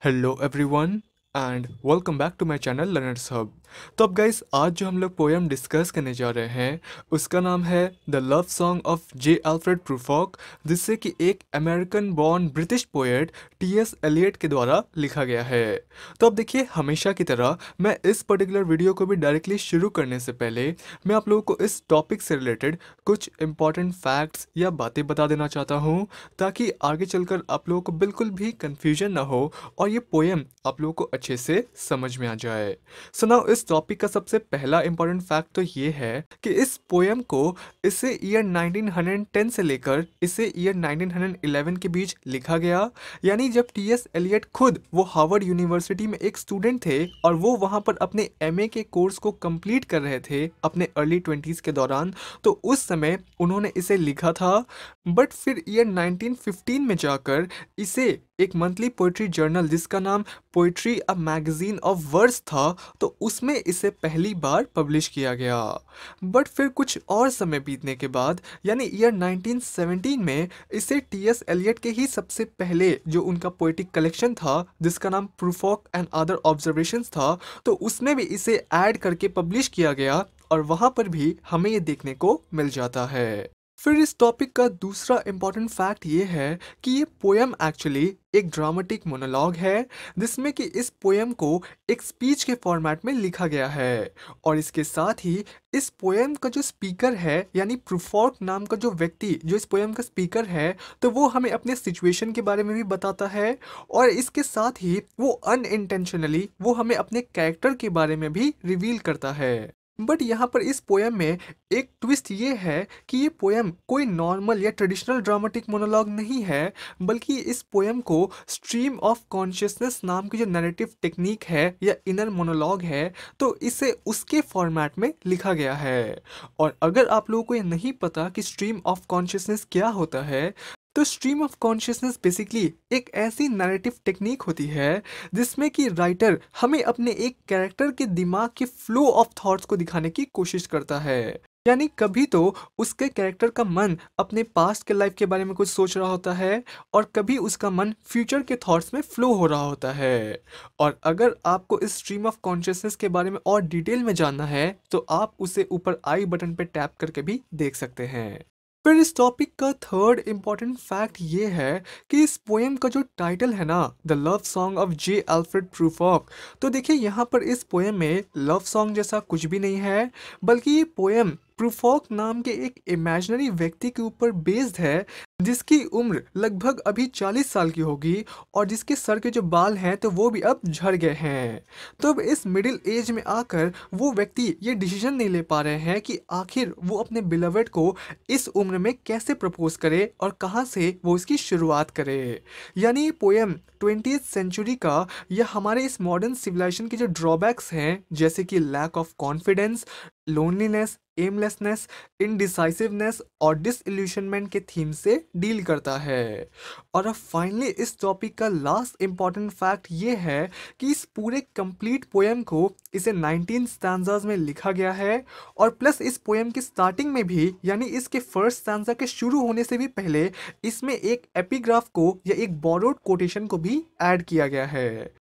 Hello everyone, and welcome back to my channel learners hub तो अब guys आज जो हम लोग पोएम डिस्कस करने जा रहे हैं उसका नाम है the love song of J Alfred Prufrock जिससे कि एक American born British poet T S Eliot के द्वारा लिखा गया है तो अब देखिए हमेशा की तरह मैं इस पर्टिकुलर वीडियो को भी डायरेक्टली शुरू करने से पहले मैं आप लोगों को इस टॉपिक से रिलेटेड कुछ इंपॉर्टेंट फैक्ट्स या बातें बता देना चाहता हूँ ताकि आगे चलकर आप लोगों को बिल्कुल भी कन्फ्यूजन ना हो और ये पोएम आप लोगों को अच्छे से समझ में आ जाए सो so नाउ इस टॉपिक का सबसे पहला इंपॉर्टेंट फैक्ट तो ये है कि इस पोएम को इसे ईयर 1910 से लेकर इसे ईयर 1911 के बीच लिखा गया यानी जब टी एस एलियट खुद वो हार्वर्ड यूनिवर्सिटी में एक स्टूडेंट थे और वो वहाँ पर अपने एम के कोर्स को कंप्लीट कर रहे थे अपने अर्ली ट्वेंटीज़ के दौरान तो उस समय उन्होंने इसे लिखा था बट फिर ईयर 1915 में जाकर इसे एक मंथली पोइट्री जर्नल जिसका नाम poetry a magazine of words था तो उसमें इसे पहली बार पब्लिश किया गया बट फिर कुछ और समय बीतने के बाद यानी ईयर 1917 में इसे टी एस एलियट के ही सबसे पहले जो उनका पोइटिक कलेक्शन था जिसका नाम प्रूफॉक एंड अदर ऑब्जर्वेशन था तो उसमें भी इसे ऐड करके पब्लिश किया गया और वहाँ पर भी हमें ये देखने को मिल जाता है फिर इस टॉपिक का दूसरा इम्पॉर्टेंट फैक्ट ये है कि ये पोएम एक्चुअली एक ड्रामेटिक मोनोलॉग है जिसमें कि इस पोएम को एक स्पीच के फॉर्मेट में लिखा गया है और इसके साथ ही इस पोएम का जो स्पीकर है यानी प्रूफॉर्क नाम का जो व्यक्ति जो इस पोएम का स्पीकर है तो वो हमें अपने सिचुएशन के बारे में भी बताता है और इसके साथ ही वो अनइंटेंशनली वो हमें अपने कैरेक्टर के बारे में भी रिवील करता है बट यहाँ पर इस पोएम में एक ट्विस्ट ये है कि ये पोएम कोई नॉर्मल या ट्रेडिशनल ड्रामेटिक मोनोलॉग नहीं है बल्कि इस पोएम को स्ट्रीम ऑफ कॉन्शियसनेस नाम की जो नैरेटिव टेक्निक है या इनर मोनोलॉग है तो इसे उसके फॉर्मेट में लिखा गया है और अगर आप लोगों को ये नहीं पता कि स्ट्रीम ऑफ कॉन्शियसनेस क्या होता है तो स्ट्रीम ऑफ कॉन्शियसनेस बेसिकली एक ऐसी नरेटिव टेक्निक होती है जिसमें कि राइटर हमें अपने एक कैरेक्टर के दिमाग के फ्लो ऑफ थॉट्स को दिखाने की कोशिश करता है यानी कभी तो उसके कैरेक्टर का मन अपने पास्ट के लाइफ के बारे में कुछ सोच रहा होता है और कभी उसका मन फ्यूचर के थॉट्स में फ्लो हो रहा होता है और अगर आपको इस स्ट्रीम ऑफ कॉन्शियसनेस के बारे में और डिटेल में जानना है तो आप उसे ऊपर आई बटन पर टैप करके भी देख सकते हैं फिर इस टॉपिक का थर्ड इम्पॉर्टेंट फैक्ट ये है कि इस पोएम का जो टाइटल है ना the love song of J Alfred Prufrock तो देखिए यहाँ पर इस पोएम में लव सॉन्ग जैसा कुछ भी नहीं है बल्कि ये पोएम प्रूफोक नाम के एक इमेजनरी व्यक्ति के ऊपर बेस्ड है जिसकी उम्र लगभग अभी 40 साल की होगी और जिसके सर के जो बाल हैं तो वो भी अब झड़ गए हैं तो अब इस मिडिल एज में आकर वो व्यक्ति ये डिसीजन नहीं ले पा रहे हैं कि आखिर वो अपने बिलवेट को इस उम्र में कैसे प्रपोज करे और कहाँ से वो इसकी शुरुआत करे यानी पोएम ट्वेंटी सेंचुरी का या हमारे इस मॉडर्न सिविलाइजेशन के जो ड्रॉबैक्स हैं जैसे कि lack of confidence loneliness aimlessness indecisiveness और डिसल्यूशनमेंट के थीम से डील करता है और अब फाइनली इस टॉपिक का लास्ट इम्पॉर्टेंट फैक्ट ये है कि इस पूरे कंप्लीट पोएम को इसे 19 स्टैंडर्स में लिखा गया है और प्लस इस पोएम की स्टार्टिंग में भी यानी इसके फर्स्ट स्टैंडर के शुरू होने से भी पहले इसमें एक एपीग्राफ को या एक बोरोड कोटेशन को भी ऐड किया गया है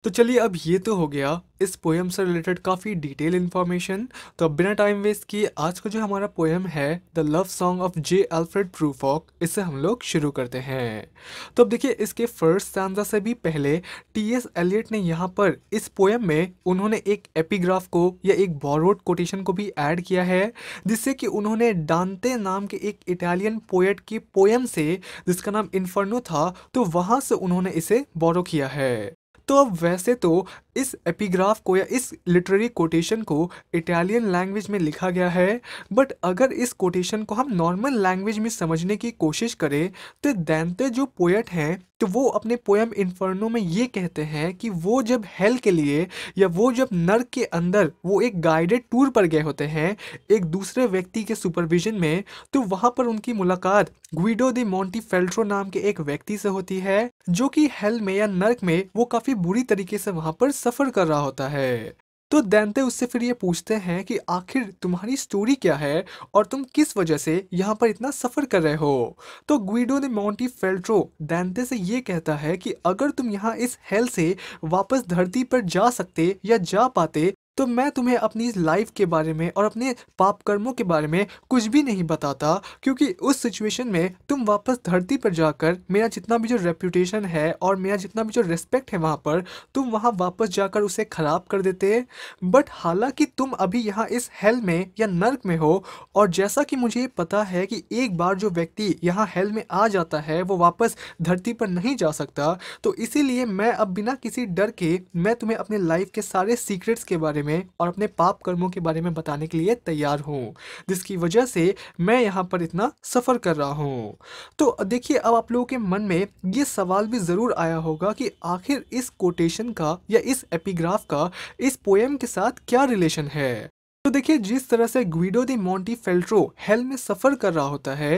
तो चलिए अब ये तो हो गया इस पोएम से रिलेटेड काफ़ी डिटेल इन्फॉर्मेशन तो अब बिना टाइम वेस्ट किए आज का जो हमारा पोएम है the love song of J Alfred Prufrock इसे हम लोग शुरू करते हैं तो अब देखिए इसके फर्स्ट स्टैंजा से भी पहले टी एस एलियट ने यहाँ पर इस पोएम में उन्होंने एक एपीग्राफ को या एक बॉरवर्ड कोटेशन को भी ऐड किया है जिससे कि उन्होंने डांते नाम के एक इटालियन पोएट की पोएम से जिसका नाम इन्फर्नो था तो वहाँ से उन्होंने इसे बॉरो किया है तो अब वैसे तो इस एपिग्राफ को या इस लिटरेरी कोटेशन को इटालियन लैंग्वेज में लिखा गया है बट अगर इस कोटेशन को हम नॉर्मल लैंग्वेज में समझने की कोशिश करें तो दैनते जो पोएट हैं तो वो अपने पोएम इन्फर्नो में ये कहते हैं कि वो जब हेल के लिए या वो जब नर्क के अंदर वो एक गाइडेड टूर पर गए होते हैं एक दूसरे व्यक्ति के सुपरविजन में तो वहाँ पर उनकी मुलाकात गुइडो दी मोंटी फेल्ट्रो नाम के एक व्यक्ति से होती है जो कि हेल में या नर्क में वो काफ़ी बुरी तरीके से वहाँ पर सफ़र कर रहा होता है तो दैनते उससे फिर ये पूछते हैं कि आखिर तुम्हारी स्टोरी क्या है और तुम किस वजह से यहाँ पर इतना सफ़र कर रहे हो तो ग्विडो ने मॉन्टी फेल्ट्रो दैनते से ये कहता है कि अगर तुम यहाँ इस हेल से वापस धरती पर जा सकते या जा पाते तो मैं तुम्हें अपनी लाइफ के बारे में और अपने पाप कर्मों के बारे में कुछ भी नहीं बताता क्योंकि उस सिचुएशन में तुम वापस धरती पर जाकर मेरा जितना भी जो रेपूटेशन है और मेरा जितना भी जो रिस्पेक्ट है वहाँ पर तुम वहाँ वापस जाकर उसे ख़राब कर देते बट हालांकि तुम अभी यहाँ इस हेल में या नर्क में हो और जैसा कि मुझे पता है कि एक बार जो व्यक्ति यहाँ हेल में आ जाता है वो वापस धरती पर नहीं जा सकता तो इसीलिए मैं अब बिना किसी डर के मैं तुम्हें अपने लाइफ के सारे सीक्रेट्स के बारे में में और अपने पाप कर्मों के बारे में बताने के लिए तैयार हूँ जिसकी वजह से मैं यहाँ पर इतना सफ़र कर रहा हूँ तो देखिए अब आप लोगों के मन में ये सवाल भी ज़रूर आया होगा कि आखिर इस कोटेशन का या इस एपीग्राफ का इस पोएम के साथ क्या रिलेशन है तो देखिए जिस तरह से ग्विडो दी मोंटी फेल्ट्रो हेल में सफ़र कर रहा होता है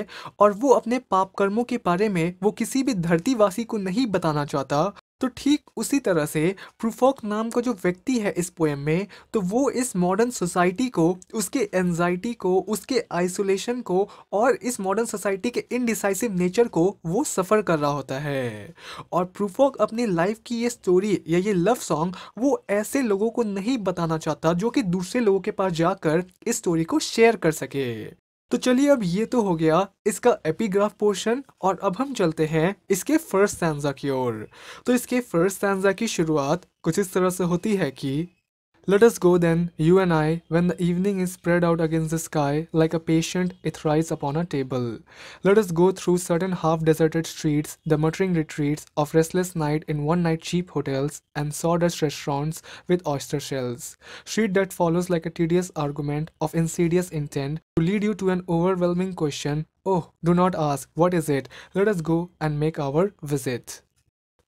और वो अपने पाप कर्मों के बारे में वो किसी भी धरतीवासी को नहीं बताना चाहता तो ठीक उसी तरह से प्रूफोक नाम का जो व्यक्ति है इस पोएम में तो वो इस मॉडर्न सोसाइटी को उसके एनजाइटी को उसके आइसोलेशन को और इस मॉडर्न सोसाइटी के इनडिसाइसिव नेचर को वो सफ़र कर रहा होता है और प्रूफोक अपनी लाइफ की ये स्टोरी या ये लव सॉन्ग वो ऐसे लोगों को नहीं बताना चाहता जो कि दूसरे लोगों के पास जाकर इस स्टोरी को शेयर कर सके तो चलिए अब ये तो हो गया इसका एपीग्राफ पोर्शन और अब हम चलते हैं इसके फर्स्ट सैंजा की ओर तो इसके फर्स्ट सैंजा की शुरुआत कुछ इस तरह से होती है कि Let us go then, you and I, when the evening is spread out against the sky, like a patient ethrice upon a table. Let us go through certain half-deserted streets, the muttering retreats of restless night in one-night cheap hotels and sawdust restaurants with oyster shells. Street that follows like a tedious argument of insidious intent to lead you to an overwhelming question, oh, do not ask, what is it? Let us go and make our visit.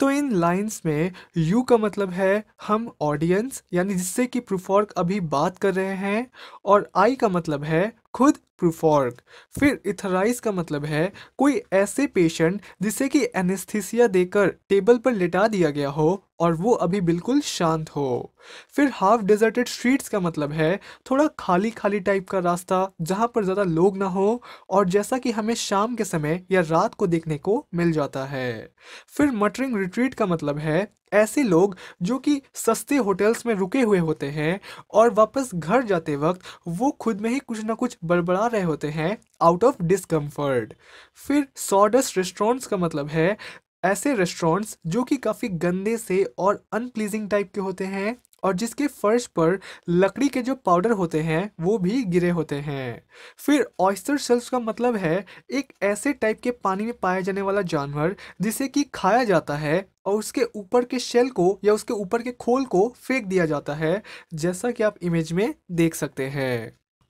तो इन lines में you का मतलब है हम audience यानी जिससे कि प्रूफॉर्क अभी बात कर रहे हैं और आई का मतलब है खुद प्रूफॉर्क फिर इथराइज का मतलब है कोई ऐसे पेशेंट जिसे कि एनेस्थीसिया देकर टेबल पर लिटा दिया गया हो और वो अभी बिल्कुल शांत हो फिर हाफ डिजर्टेड स्ट्रीट्स का मतलब है थोड़ा खाली खाली टाइप का रास्ता जहाँ पर ज़्यादा लोग ना हो और जैसा कि हमें शाम के समय या रात को देखने को मिल जाता है फिर मटरिंग रिट्रीट का मतलब है ऐसे लोग जो कि सस्ते होटल्स में रुके हुए होते हैं और वापस घर जाते वक्त वो खुद में ही कुछ ना कुछ बड़बड़ा रहे होते हैं आउट ऑफ डिसकम्फर्ट फिर सॉडस रेस्टोरेंट्स का मतलब है ऐसे रेस्टोरेंट्स जो कि काफ़ी गंदे से और अनप्लीजिंग टाइप के होते हैं और जिसके फर्श पर लकड़ी के जो पाउडर होते हैं वो भी गिरे होते हैं फिर ऑयस्टर शेल्स का मतलब है एक ऐसे टाइप के पानी में पाया जाने वाला जानवर जिसे कि खाया जाता है और उसके ऊपर के शेल को या उसके ऊपर के खोल को फेंक दिया जाता है जैसा कि आप इमेज में देख सकते हैं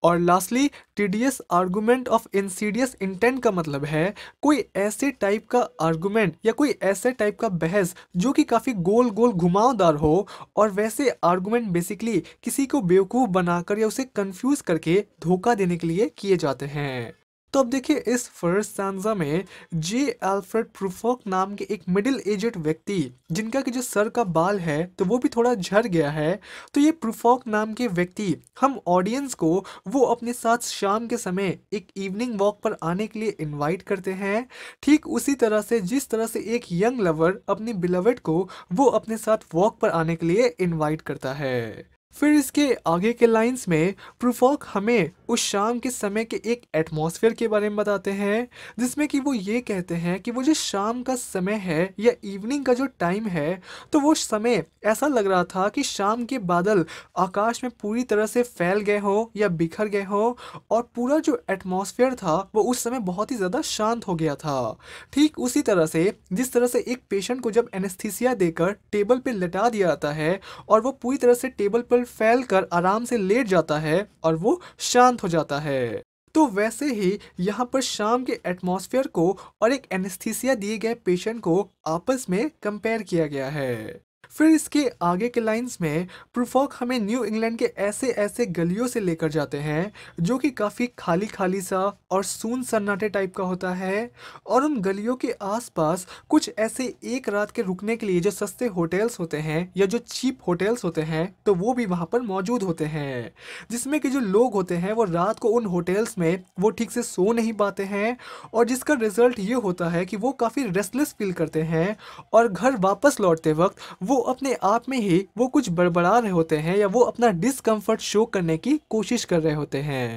और lastly tedious argument of insidious intent का मतलब है कोई ऐसे टाइप का आर्गूमेंट या कोई ऐसे टाइप का बहस जो कि काफ़ी गोल गोल घुमावदार हो और वैसे आर्गूमेंट बेसिकली किसी को बेवकूफ़ बनाकर या उसे कंफ्यूज करके धोखा देने के लिए किए जाते हैं तो अब देखिए इस फर्स्ट सांजा में जे एल्फ्रेड प्रूफोक नाम के एक मिडिल एजेड व्यक्ति जिनका कि जो सर का बाल है तो वो भी थोड़ा झर गया है तो ये प्रूफोक नाम के व्यक्ति हम ऑडियंस को वो अपने साथ शाम के समय एक इवनिंग वॉक पर आने के लिए इनवाइट करते हैं ठीक उसी तरह से जिस तरह से एक यंग लवर अपनी बिलवेट को वो अपने साथ वॉक पर आने के लिए इन्वाइट करता है फिर इसके आगे के लाइंस में प्रूफॉक हमें उस शाम के समय के एक एटमॉस्फेयर के बारे में बताते हैं जिसमें कि वो ये कहते हैं कि वो जो शाम का समय है या इवनिंग का जो टाइम है तो वो समय ऐसा लग रहा था कि शाम के बादल आकाश में पूरी तरह से फैल गए हो या बिखर गए हो और पूरा जो एटमॉस्फेयर था वो उस समय बहुत ही ज़्यादा शांत हो गया था ठीक उसी तरह से जिस तरह से एक पेशेंट को जब एनेस्थीसिया देकर टेबल पर लटा दिया जाता है और वो पूरी तरह से टेबल पर पर फैल कर आराम से लेट जाता है और वो शांत हो जाता है तो वैसे ही यहाँ पर शाम के एटमॉस्फेयर को और एक एनेस्थीसिया दिए गए पेशेंट को आपस में कंपेयर किया गया है फिर इसके आगे के लाइंस में प्रूफॉक हमें न्यू इंग्लैंड के ऐसे ऐसे गलियों से लेकर जाते हैं जो कि काफ़ी खाली खाली सा और सून सन्नाटे टाइप का होता है और उन गलियों के आसपास कुछ ऐसे एक रात के रुकने के लिए जो सस्ते होटल्स होते हैं या जो चीप होटल्स होते हैं तो वो भी वहाँ पर मौजूद होते हैं जिसमें कि जो लोग होते हैं वो रात को उन होटल्स में वो ठीक से सो नहीं पाते हैं और जिसका रिजल्ट ये होता है कि वो काफ़ी रेस्टलेस फील करते हैं और घर वापस लौटते वक्त वो अपने आप में ही वो कुछ बड़बड़ा रहे होते हैं या वो अपना डिसकंफर्ट शो करने की कोशिश कर रहे होते हैं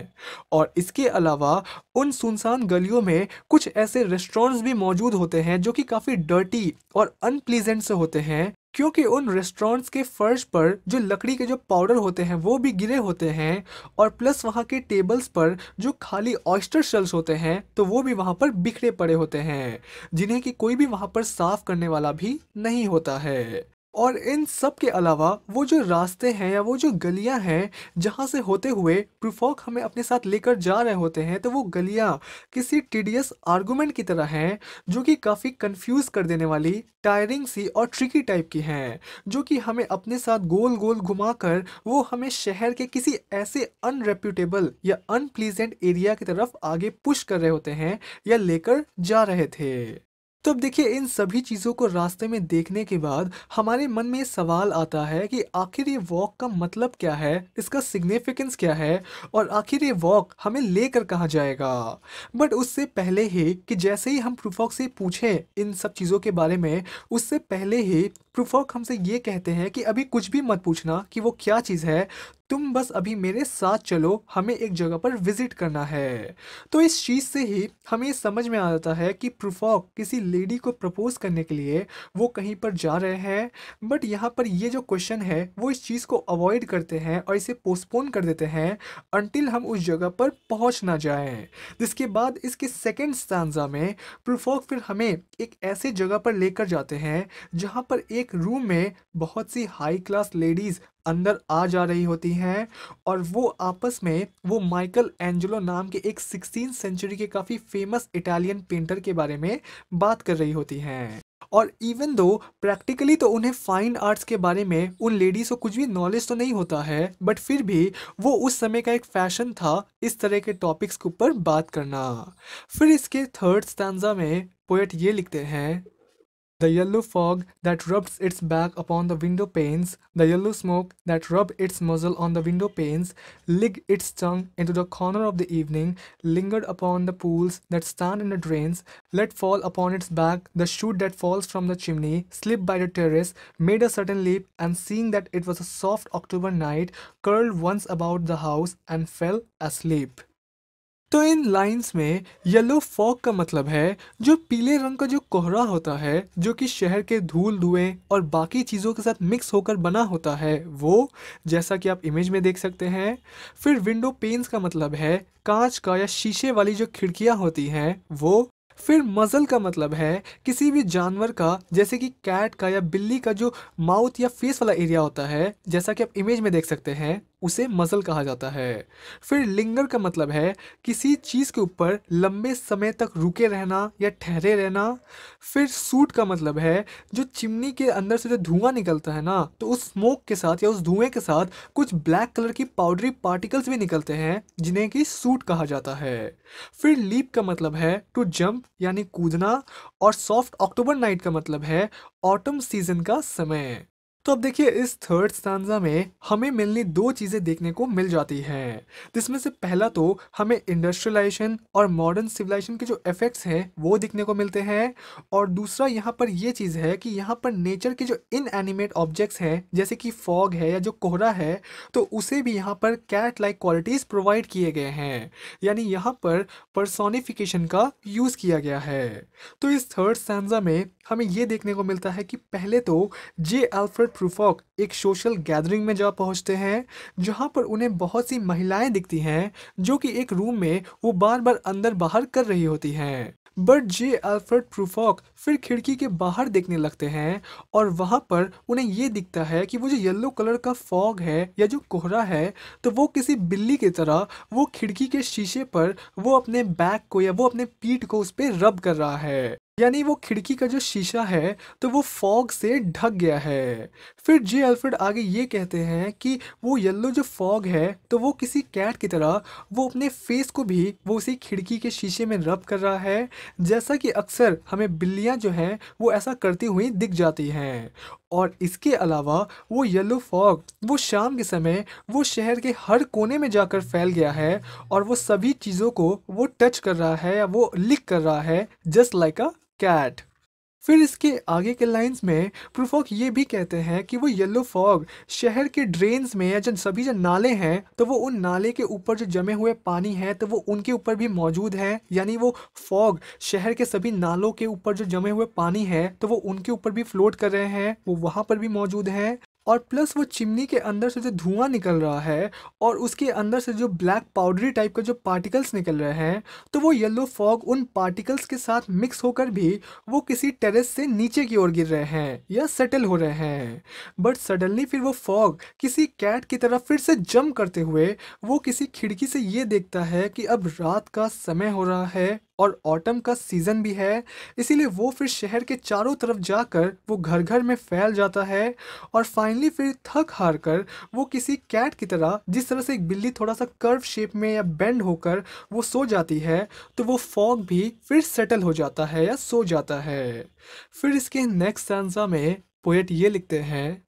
और इसके अलावा उन सुनसान गलियों में कुछ ऐसे रेस्टोरेंट्स भी मौजूद होते हैं जो कि काफ़ी डर्टी और अनप्लीजेंट से होते हैं क्योंकि उन रेस्टोरेंट्स के फर्श पर जो लकड़ी के जो पाउडर होते हैं वो भी गिरे होते हैं और प्लस वहाँ के टेबल्स पर जो खाली ऑयस्टर शेल्स होते हैं तो वो भी वहाँ पर बिखरे पड़े होते हैं जिन्हें कि कोई भी वहाँ पर साफ करने वाला भी नहीं होता है और इन सब के अलावा वो जो रास्ते हैं या वो जो गलियां हैं जहां से होते हुए प्रूफॉक हमें अपने साथ लेकर जा रहे होते हैं तो वो गलियां किसी टीडियस आर्गूमेंट की तरह हैं जो कि काफ़ी कंफ्यूज कर देने वाली टायरिंग सी और ट्रिकी टाइप की हैं जो कि हमें अपने साथ गोल गोल घुमाकर वो हमें शहर के किसी ऐसे अनरेप्यूटेबल या अनप्लीजेंट एरिया की तरफ आगे पुश कर रहे होते हैं या लेकर जा रहे थे तो अब देखिए इन सभी चीज़ों को रास्ते में देखने के बाद हमारे मन में सवाल आता है कि आखिर ये वॉक का मतलब क्या है इसका सिग्निफिकेंस क्या है और आखिर ये वॉक हमें लेकर कहाँ जाएगा बट उससे पहले ही कि जैसे ही हम प्रूफॉक से पूछें इन सब चीज़ों के बारे में उससे पहले ही प्रूफॉक हमसे ये कहते हैं कि अभी कुछ भी मत पूछना कि वो क्या चीज़ है तुम बस अभी मेरे साथ चलो हमें एक जगह पर विजिट करना है तो इस चीज़ से ही हमें समझ में आ जाता है कि प्रूफॉक किसी लेडी को प्रपोज करने के लिए वो कहीं पर जा रहे हैं बट यहाँ पर ये जो क्वेश्चन है वो इस चीज़ को अवॉइड करते हैं और इसे पोस्टपोन कर देते हैं अनटिल हम उस जगह पर पहुँच ना जाए जिसके बाद इसके सेकेंड स्टांजा में प्रूफॉक फिर हमें एक ऐसे जगह पर लेकर जाते हैं जहाँ पर एक रूम में बहुत सी हाई क्लास लेडीज़ अंदर आ जा रही होती हैं और वो आपस में वो माइकल एंजेलो नाम के एक सिक्सटीन सेंचुरी के काफ़ी फेमस इटालियन पेंटर के बारे में बात कर रही होती हैं और इवन दो प्रैक्टिकली तो उन्हें फाइन आर्ट्स के बारे में उन लेडीज़ को कुछ भी नॉलेज तो नहीं होता है बट फिर भी वो उस समय का एक फैशन था इस तरह के टॉपिक्स के ऊपर बात करना फिर इसके थर्ड स्टैंडा में पोएट ये लिखते हैं the yellow fog that rubs its back upon the window panes, the yellow smoke that rubs its muzzle on the window panes, licked its tongue into the corner of the evening, lingered upon the pools that stand in the drains, let fall upon its back the shoot that falls from the chimney, slipped by the terrace, made a sudden leap, and seeing that it was a soft October night, curled once about the house and fell asleep. तो इन lines में yellow fog का मतलब है जो पीले रंग का जो कोहरा होता है जो कि शहर के धूल धुएं और बाकी चीज़ों के साथ मिक्स होकर बना होता है वो जैसा कि आप इमेज में देख सकते हैं फिर विंडो पेन्स का मतलब है कांच का या शीशे वाली जो खिड़कियां होती हैं वो फिर मजल का मतलब है किसी भी जानवर का जैसे कि कैट का या बिल्ली का जो माउथ या फेस वाला एरिया होता है जैसा कि आप इमेज में देख सकते हैं उसे मज़ल कहा जाता है फिर लिंगर का मतलब है किसी चीज़ के ऊपर लंबे समय तक रुके रहना या ठहरे रहना फिर सूट का मतलब है जो चिमनी के अंदर से जो धुआं निकलता है ना तो उस स्मोक के साथ या उस धुएं के साथ कुछ ब्लैक कलर की पाउडरी पार्टिकल्स भी निकलते हैं जिन्हें कि सूट कहा जाता है फिर लीप का मतलब है टू जंप यानी कूदना और सॉफ्ट अक्टूबर नाइट का मतलब है ऑटम सीजन का समय तो अब देखिए इस थर्ड स्टांजा में हमें मिलनी दो चीज़ें देखने को मिल जाती हैं जिसमें से पहला तो हमें इंडस्ट्रियलाइजेशन और मॉडर्न सिविलाइजेशन के जो इफेक्ट्स हैं वो देखने को मिलते हैं और दूसरा यहाँ पर ये चीज़ है कि यहाँ पर नेचर के जो इनएनिमेट ऑब्जेक्ट्स हैं जैसे कि फॉग है या जो कोहरा है तो उसे भी यहाँ पर कैट लाइक क्वालिटीज़ प्रोवाइड किए गए हैं यानी यहाँ पर परसोनिफिकेशन का यूज़ किया गया है तो इस थर्ड स्टांजा में हमें ये देखने को मिलता है कि पहले तो जे अल्फ्रेड प्रूफॉक एक सोशल गैदरिंग में जा पहुंचते हैं जहां पर उन्हें बहुत सी महिलाएं दिखती हैं जो कि एक रूम में वो बार बार अंदर बाहर कर रही होती हैं बट जे अल्फ्रेड प्रूफॉक फिर खिड़की के बाहर देखने लगते हैं और वहाँ पर उन्हें ये दिखता है कि वो जो येलो कलर का फॉग है या जो कोहरा है तो वो किसी बिल्ली की तरह वो खिड़की के शीशे पर वो अपने बैक को या वो अपने पीठ को उस पर रब कर रहा है यानी वो खिड़की का जो शीशा है तो वो फॉग से ढक गया है फिर जे अल्फ्रेड आगे ये कहते हैं कि वो येल्लो जो फॉग है तो वो किसी कैट की तरह वो अपने फेस को भी वो उसी खिड़की के शीशे में रब कर रहा है जैसा कि अक्सर हमें बिल्लियाँ जो हैं वो ऐसा करती हुई दिख जाती हैं और इसके अलावा वो येलो फॉग वो शाम के समय वो शहर के हर कोने में जाकर फैल गया है और वो सभी चीज़ों को वो टच कर रहा है या वो लिक कर रहा है जस्ट लाइक अ कैट फिर इसके आगे के लाइंस में प्रूफॉक ये भी कहते हैं कि वो येलो फॉग शहर के ड्रेन्स में या जन सभी जो नाले हैं तो वो उन नाले के ऊपर जो जमे हुए पानी है तो वो उनके ऊपर भी मौजूद है यानी वो फॉग शहर के सभी नालों के ऊपर जो जमे हुए पानी है तो वो उनके ऊपर भी फ्लोट कर रहे हैं वो वहाँ पर भी मौजूद है और प्लस वो चिमनी के अंदर से जो धुआं निकल रहा है और उसके अंदर से जो ब्लैक पाउडरी टाइप का जो पार्टिकल्स निकल रहे हैं तो वो येलो फॉग उन पार्टिकल्स के साथ मिक्स होकर भी वो किसी टेरेस से नीचे की ओर गिर रहे हैं या सेटल हो रहे हैं बट सडनली फिर वो फॉग किसी कैट की तरफ फिर से जम करते हुए वो किसी खिड़की से ये देखता है कि अब रात का समय हो रहा है और ऑटम का सीज़न भी है इसीलिए वो फिर शहर के चारों तरफ जाकर वो घर घर में फैल जाता है और फाइनली फिर थक हार कर वो किसी कैट की तरह जिस तरह से एक बिल्ली थोड़ा सा कर्व शेप में या बेंड होकर वो सो जाती है तो वो फॉग भी फिर सेटल हो जाता है या सो जाता है फिर इसके नेक्स्ट सेंसा में पोएट ये लिखते हैं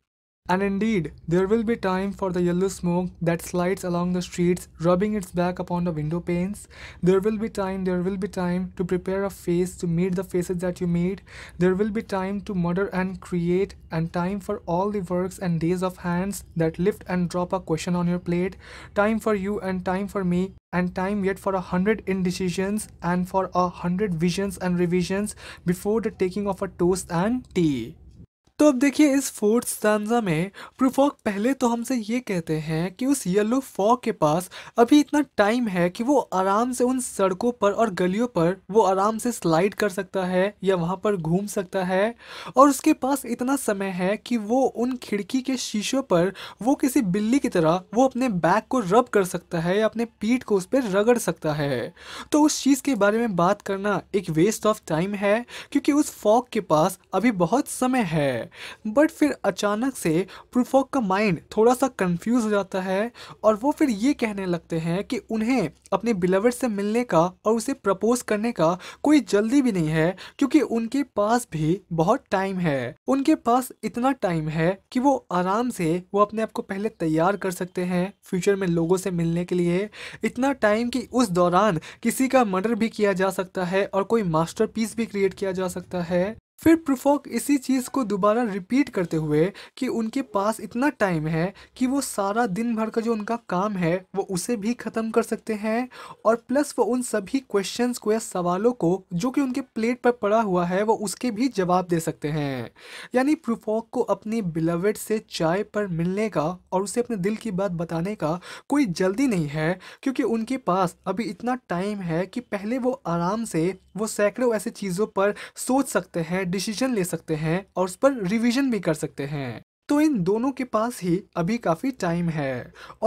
And indeed, there will be time for the yellow smoke that slides along the streets, rubbing its back upon the window panes. There will be time, there will be time to prepare a face to meet the faces that you meet. There will be time to mutter and create, and time for all the works and days of hands that lift and drop a question on your plate. Time for you and time for me, and time yet for a hundred indecisions and for a hundred visions and revisions before the taking of a toast and tea. तो अब देखिए इस fourth stanza में प्रूफॉक पहले तो हमसे ये कहते हैं कि उस येलो फॉक के पास अभी इतना टाइम है कि वो आराम से उन सड़कों पर और गलियों पर वो आराम से स्लाइड कर सकता है या वहाँ पर घूम सकता है और उसके पास इतना समय है कि वो उन खिड़की के शीशों पर वो किसी बिल्ली की तरह वो अपने बैग को रब कर सकता है या अपने पीठ को उस पर रगड़ सकता है तो उस चीज़ के बारे में बात करना एक वेस्ट ऑफ टाइम है क्योंकि उस फॉक के पास अभी बहुत समय है है बट फिर अचानक से प्रूफॉक का माइंड थोड़ा सा कंफ्यूज हो जाता है और वो फिर ये कहने लगते हैं कि उन्हें अपने बिलवर से मिलने का और उसे प्रपोज करने का कोई जल्दी भी नहीं है क्योंकि उनके पास भी बहुत टाइम है उनके पास इतना टाइम है कि वो आराम से वो अपने आप को पहले तैयार कर सकते हैं फ्यूचर में लोगों से मिलने के लिए इतना टाइम कि उस दौरान किसी का मर्डर भी किया जा सकता है और कोई मास्टर भी क्रिएट किया जा सकता है फिर प्रूफॉक इसी चीज़ को दोबारा रिपीट करते हुए कि उनके पास इतना टाइम है कि वो सारा दिन भर का जो उनका काम है वो उसे भी ख़त्म कर सकते हैं और प्लस वो उन सभी क्वेश्चंस को या सवालों को जो कि उनके प्लेट पर पड़ा हुआ है वो उसके भी जवाब दे सकते हैं यानी प्रूफॉक को अपनी बिलवेड से चाय पर मिलने का और उसे अपने दिल की बात बताने का कोई जल्दी नहीं है क्योंकि उनके पास अभी इतना टाइम है कि पहले वो आराम से वो सैकड़ों ऐसी चीज़ों पर सोच सकते हैं डिसीजन ले सकते हैं और उस पर रिविजन भी कर सकते हैं तो इन दोनों के पास ही अभी काफी टाइम है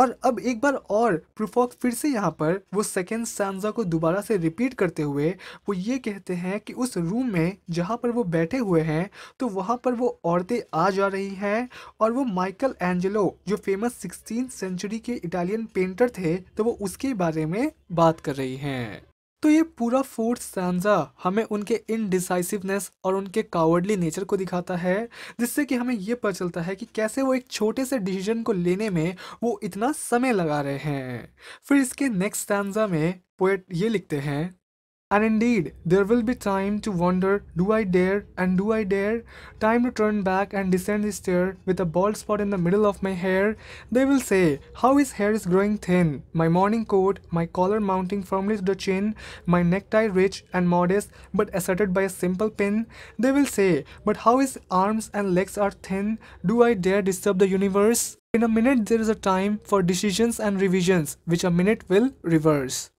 और अब एक बार और प्रूफॉक फिर से यहाँ पर वो सेकेंड स्टैंडा को दोबारा से रिपीट करते हुए वो ये कहते हैं कि उस रूम में जहाँ पर वो बैठे हुए हैं तो वहाँ पर वो औरतें आ जा रही हैं और वो माइकल एंजेलो जो फेमस सिक्सटीन सेंचुरी के इटालियन पेंटर थे तो वो उसके बारे में बात कर रही हैं तो ये पूरा फोर्थ स्टैंजा हमें उनके इनडिसाइसिवनेस और उनके कावर्डली नेचर को दिखाता है जिससे कि हमें ये पता चलता है कि कैसे वो एक छोटे से डिसीजन को लेने में वो इतना समय लगा रहे हैं फिर इसके नेक्स्ट स्टैंजा में पोएट ये लिखते हैं And indeed, there will be time to wonder, do I dare and do I dare? Time to turn back and descend the stair with a bald spot in the middle of my hair. They will say, how his hair is growing thin, my morning coat, my collar mounting firmly to the chin, my necktie rich and modest but asserted by a simple pin. They will say, but how his arms and legs are thin, do I dare disturb the universe? In a minute there is a time for decisions and revisions which a minute will reverse.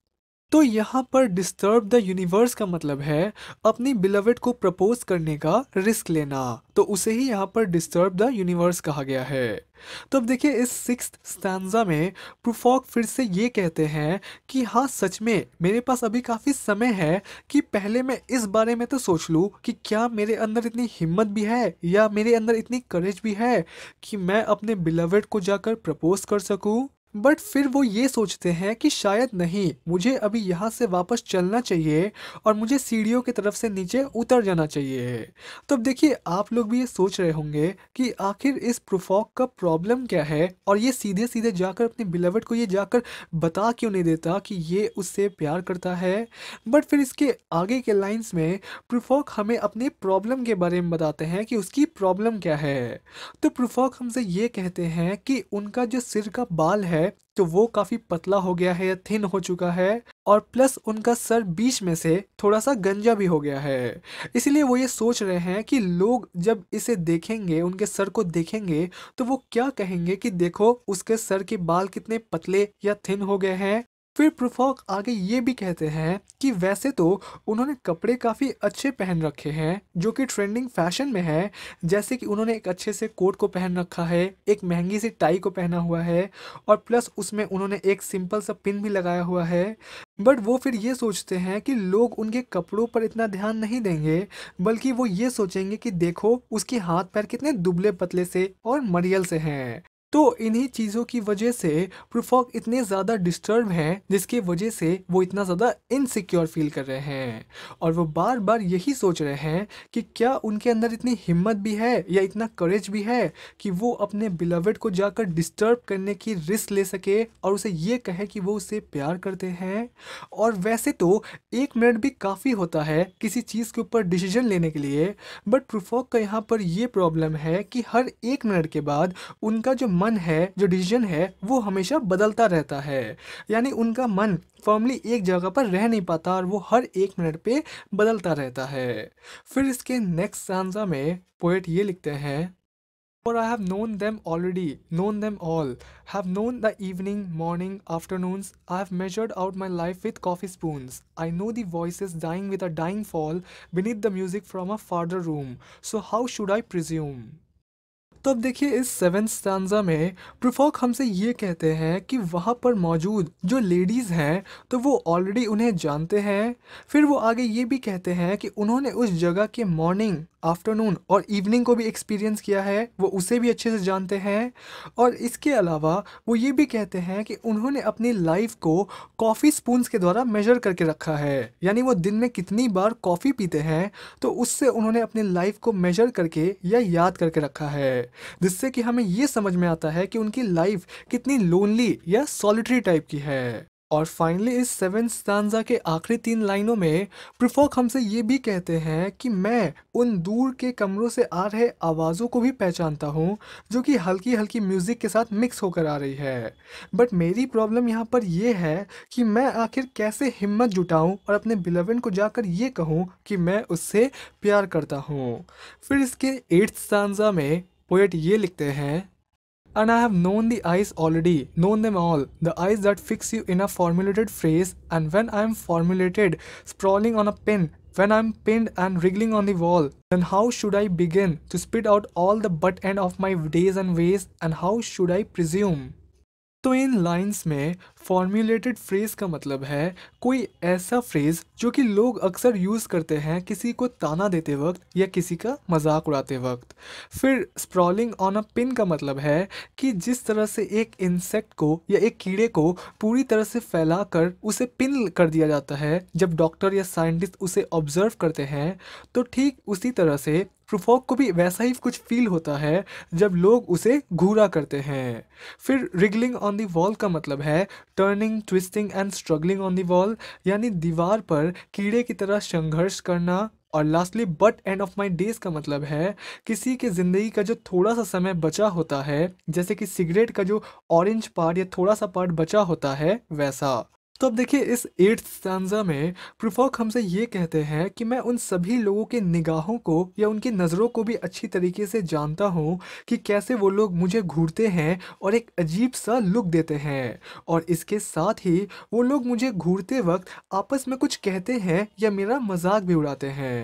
तो यहाँ पर disturb the universe का मतलब है अपनी beloved को propose करने का रिस्क लेना तो उसे ही यहाँ पर डिस्टर्ब द यूनिवर्स कहा गया है तो अब देखिए इस सिक्स स्टैंडा में प्रूफॉक फिर से ये कहते हैं कि हाँ सच में मेरे पास अभी काफ़ी समय है कि पहले मैं इस बारे में तो सोच लूँ कि क्या मेरे अंदर इतनी हिम्मत भी है या मेरे अंदर इतनी करेज भी है कि मैं अपने बिलवेट को जाकर प्रपोज कर सकूँ बट फिर वो ये सोचते हैं कि शायद नहीं मुझे अभी यहाँ से वापस चलना चाहिए और मुझे सीढ़ियों की तरफ से नीचे उतर जाना चाहिए तो अब देखिए आप लोग भी ये सोच रहे होंगे कि आखिर इस प्रोफॉक का प्रॉब्लम क्या है और ये सीधे सीधे जाकर अपने बिलवट को ये जाकर बता क्यों नहीं देता कि ये उससे प्यार करता है बट फिर इसके आगे के लाइन्स में प्रोफॉक हमें अपने प्रॉब्लम के बारे में बताते हैं कि उसकी प्रॉब्लम क्या है तो प्रोफॉक हमसे ये कहते हैं कि उनका जो सिर का बाल है है तो वो काफी पतला हो गया है या थिन हो चुका है और प्लस उनका सर बीच में से थोड़ा सा गंजा भी हो गया है इसलिए वो ये सोच रहे हैं कि लोग जब इसे देखेंगे उनके सर को देखेंगे तो वो क्या कहेंगे कि देखो उसके सर के बाल कितने पतले या थिन हो गए हैं फिर प्रफोक आगे ये भी कहते हैं कि वैसे तो उन्होंने कपड़े काफ़ी अच्छे पहन रखे हैं जो कि ट्रेंडिंग फैशन में है जैसे कि उन्होंने एक अच्छे से कोट को पहन रखा है एक महंगी सी टाई को पहना हुआ है और प्लस उसमें उन्होंने एक सिंपल सा पिन भी लगाया हुआ है बट वो फिर ये सोचते हैं कि लोग उनके कपड़ों पर इतना ध्यान नहीं देंगे बल्कि वो ये सोचेंगे कि देखो उसके हाथ पैर कितने दुबले पतले से और मरियल से हैं तो इन्हीं चीज़ों की वजह से प्रूफॉक इतने ज़्यादा डिस्टर्ब हैं जिसकी वजह से वो इतना ज़्यादा इनसिक्योर फील कर रहे हैं और वो बार बार यही सोच रहे हैं कि क्या उनके अंदर इतनी हिम्मत भी है या इतना करेज भी है कि वो अपने बिलवेड को जाकर डिस्टर्ब करने की रिस्क ले सके और उसे ये कहे कि वो उसे प्यार करते हैं और वैसे तो एक मिनट भी काफ़ी होता है किसी चीज़ के ऊपर डिसीजन लेने के लिए बट प्रूफॉक का यहाँ पर यह प्रॉब्लम है कि हर एक मिनट के बाद उनका जो मन है जो डिसीजन है वो हमेशा बदलता रहता है यानी उनका मन फर्मली एक जगह पर रह नहीं पाता और वो हर एक मिनट पे बदलता रहता है फिर इसके नेक्स्ट सांजा में पोइट ये लिखते हैं For I have known them already, known them all, have known the evening, morning, afternoons. I have measured out my life with coffee spoons. I know the voices dying with a dying fall beneath the music from a farther room. So, how should I presume? तो अब देखिए इस seven stanza में प्रफोक हमसे ये कहते हैं कि वहाँ पर मौजूद जो लेडीज़ हैं तो वो ऑलरेडी उन्हें जानते हैं फिर वो आगे ये भी कहते हैं कि उन्होंने उस जगह के मॉर्निंग आफ्टरनून और इवनिंग को भी एक्सपीरियंस किया है वो उसे भी अच्छे से जानते हैं और इसके अलावा वो ये भी कहते हैं कि उन्होंने अपनी लाइफ को कॉफ़ी स्पून्स के द्वारा मेजर करके रखा है यानी वो दिन में कितनी बार कॉफ़ी पीते हैं तो उससे उन्होंने अपनी लाइफ को मेजर करके या याद करके रखा है जिससे कि हमें ये समझ में आता है कि उनकी लाइफ कितनी लोनली या सॉलिटरी टाइप की है और फाइनली इस सेवन स्टांजा के आखिरी तीन लाइनों में प्रिफोक हमसे ये भी कहते हैं कि मैं उन दूर के कमरों से आ रहे आवाज़ों को भी पहचानता हूँ जो कि हल्की हल्की म्यूज़िक के साथ मिक्स होकर आ रही है बट मेरी प्रॉब्लम यहाँ पर यह है कि मैं आखिर कैसे हिम्मत जुटाऊँ और अपने बिलवन को जाकर ये कहूँ कि मैं उससे प्यार करता हूँ फिर इसके एट्थ स्टांजा में पोएट ये लिखते हैं And I have known the eyes already, known them all. The eyes that fix you in a formulated phrase, and when I am formulated, sprawling on a pin, when I am pinned and wriggling on the wall, then how should I begin to spit out all the butt end of my days and ways, and how should I presume? तो इन lines में formulated phrase का मतलब है कोई ऐसा phrase जो कि लोग अक्सर यूज़ करते हैं किसी को ताना देते वक्त या किसी का मजाक उड़ाते वक्त फिर स्प्रॉलिंग ऑन अ पिन का मतलब है कि जिस तरह से एक इंसेक्ट को या एक कीड़े को पूरी तरह से फैला कर उसे पिन कर दिया जाता है जब डॉक्टर या साइंटिस्ट उसे ऑब्जर्व करते हैं तो ठीक उसी तरह से रुफोक को भी वैसा ही कुछ फील होता है जब लोग उसे घूरा करते हैं फिर रिगलिंग ऑन दी वॉल का मतलब है turning twisting and struggling on the wall यानी दीवार पर कीड़े की तरह संघर्ष करना और lastly butt end of my days का मतलब है किसी के ज़िंदगी का जो थोड़ा सा समय बचा होता है जैसे कि सिगरेट का जो ऑरेंज पार्ट या थोड़ा सा पार्ट बचा होता है वैसा तो अब देखिए इस एट्थ स्टांजा में प्रूफॉक हमसे ये कहते हैं कि मैं उन सभी लोगों के निगाहों को या उनकी नज़रों को भी अच्छी तरीके से जानता हूँ कि कैसे वो लोग मुझे घूरते हैं और एक अजीब सा लुक देते हैं और इसके साथ ही वो लोग मुझे घूरते वक्त आपस में कुछ कहते हैं या मेरा मजाक भी उड़ाते हैं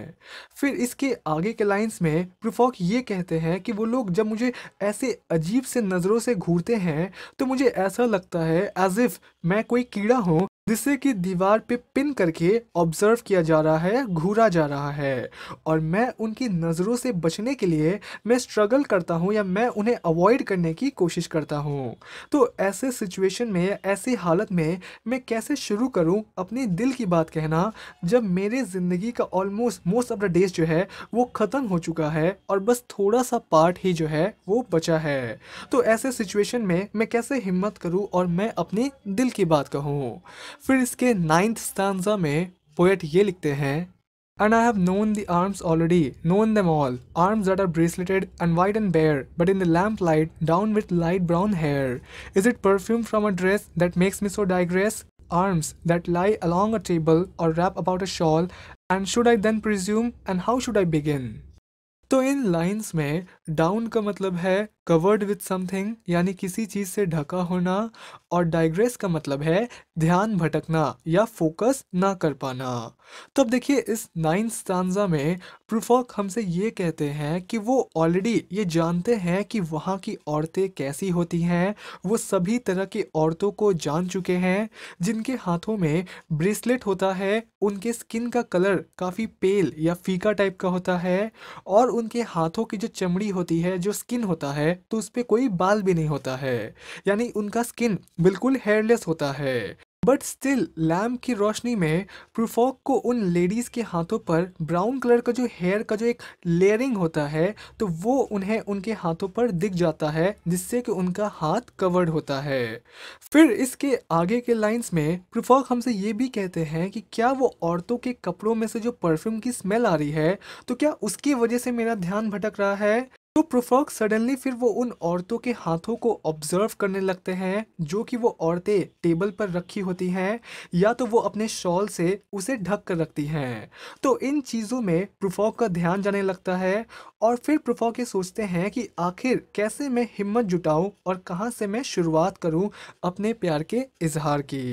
फिर इसके आगे के लाइन्स में प्रफ़ोक ये कहते हैं कि वो लोग जब मुझे ऐसे अजीब से नज़रों से घूरते हैं तो मुझे ऐसा लगता है एज इफ़ मैं कोई कीड़ा हूँ जिसे कि दीवार पे पिन करके ऑब्जर्व किया जा रहा है घूरा जा रहा है और मैं उनकी नज़रों से बचने के लिए मैं स्ट्रगल करता हूँ या मैं उन्हें अवॉइड करने की कोशिश करता हूँ तो ऐसे सिचुएशन में ऐसी हालत में मैं कैसे शुरू करूँ अपने दिल की बात कहना जब मेरे ज़िंदगी का almost most of the days जो है वो ख़त्म हो चुका है और बस थोड़ा सा पार्ट ही जो है वो बचा है तो ऐसे सिचुएशन में मैं कैसे हिम्मत करूँ और मैं अपने दिल की बात कहूँ फिर इसके नाइन्थ स्टांजा में पोएट ये लिखते हैं And I have known the arms already, known them all, arms that are braceleted and white and bare, but in the lamplight, down with light brown hair. Is it perfume from a dress that makes me so digress? Arms that lie along a table or wrap about a shawl, and should I then presume, and how should I begin? तो इन lines में down का मतलब है covered with something यानी किसी चीज़ से ढका होना और डाइग्रेस का मतलब है ध्यान भटकना या फोकस ना कर पाना तो अब देखिए इस नाइन स्टांजा में प्रूफॉक हमसे ये कहते हैं कि वो ऑलरेडी ये जानते हैं कि वहाँ की औरतें कैसी होती हैं वो सभी तरह की औरतों को जान चुके हैं जिनके हाथों में ब्रेसलेट होता है उनके स्किन का कलर काफ़ी पेल या फीका टाइप का होता है और उनके हाथों की जो चमड़ी होती है जो स्किन होता है तो उस पर कोई बाल भी नहीं होता है यानी उनका स्किन बिल्कुल हेयरलेस होता है बट स्टिल लैम्प की रोशनी में प्रूफॉक को उन लेडीज़ के हाथों पर ब्राउन कलर का जो हेयर का जो एक लेयरिंग होता है तो वो उन्हें उनके हाथों पर दिख जाता है जिससे कि उनका हाथ कवर्ड होता है फिर इसके आगे के लाइंस में प्रूफॉक हमसे ये भी कहते हैं कि क्या वो औरतों के कपड़ों में से जो परफ्यूम की स्मेल आ रही है तो क्या उसकी वजह से मेरा ध्यान भटक रहा है तो प्रोफोक सडनली फिर वो उन औरतों के हाथों को ऑब्जर्व करने लगते हैं जो कि वो औरतें टेबल पर रखी होती हैं या तो वो अपने शॉल से उसे ढक कर रखती हैं तो इन चीज़ों में प्रोफोक का ध्यान जाने लगता है और फिर प्रोफोक ये सोचते हैं कि आखिर कैसे मैं हिम्मत जुटाऊं और कहाँ से मैं शुरुआत करूं अपने प्यार के इजहार की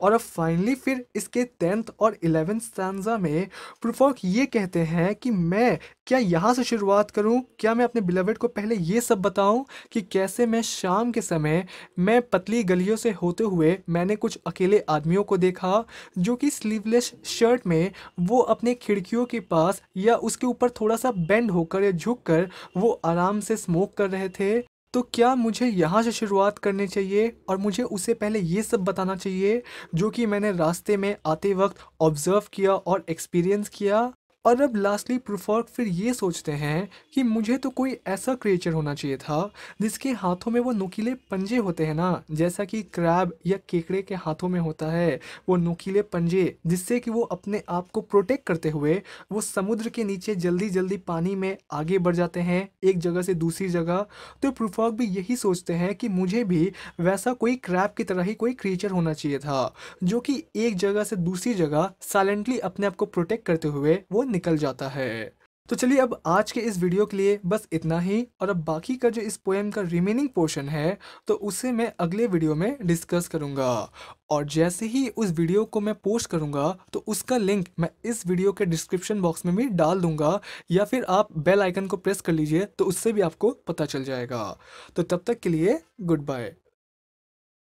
और अब फाइनली फिर इसके टेंथ और इलेवेंथ स्टैंजा में प्रोफोक ये कहते हैं कि मैं क्या यहाँ से शुरुआत करूँ क्या मैं अपने बिलवेड को पहले ये सब बताऊँ कि कैसे मैं शाम के समय मैं पतली गलियों से होते हुए मैंने कुछ अकेले आदमियों को देखा जो कि स्लीवलेस शर्ट में वो अपने खिड़कियों के पास या उसके ऊपर थोड़ा सा बेंड होकर या झुक कर वो आराम से स्मोक कर रहे थे तो क्या मुझे यहाँ से शुरुआत करनी चाहिए और मुझे उससे पहले ये सब बताना चाहिए जो कि मैंने रास्ते में आते वक्त ऑब्ज़र्व किया और एक्सपीरियंस किया और अब लास्टली प्रूफॉर्क फिर ये सोचते हैं कि मुझे तो कोई ऐसा क्रिएचर होना चाहिए था जिसके हाथों में वो नुकीले पंजे होते हैं ना जैसा कि क्रैब या केकड़े के हाथों में होता है वो नुकीले पंजे जिससे कि वो अपने आप को प्रोटेक्ट करते हुए वो समुद्र के नीचे जल्दी जल्दी पानी में आगे बढ़ जाते हैं एक जगह से दूसरी जगह तो प्रूफॉर्क भी यही सोचते हैं कि मुझे भी वैसा कोई क्रैब की तरह ही कोई क्रिएचर होना चाहिए था जो कि एक जगह से दूसरी जगह साइलेंटली अपने आप को प्रोटेक्ट करते हुए वो निकल जाता है तो चलिए अब आज के इस वीडियो के लिए बस इतना ही और अब बाकी का जो इस पोएम का रिमेनिंग पोर्शन है तो उसे मैं अगले वीडियो में डिस्कस करूँगा और जैसे ही उस वीडियो को मैं पोस्ट करूँगा तो उसका लिंक मैं इस वीडियो के डिस्क्रिप्शन बॉक्स में भी डाल दूंगा या फिर आप बेल आइकन को प्रेस कर लीजिए तो उससे भी आपको पता चल जाएगा तो तब तक के लिए गुड बाय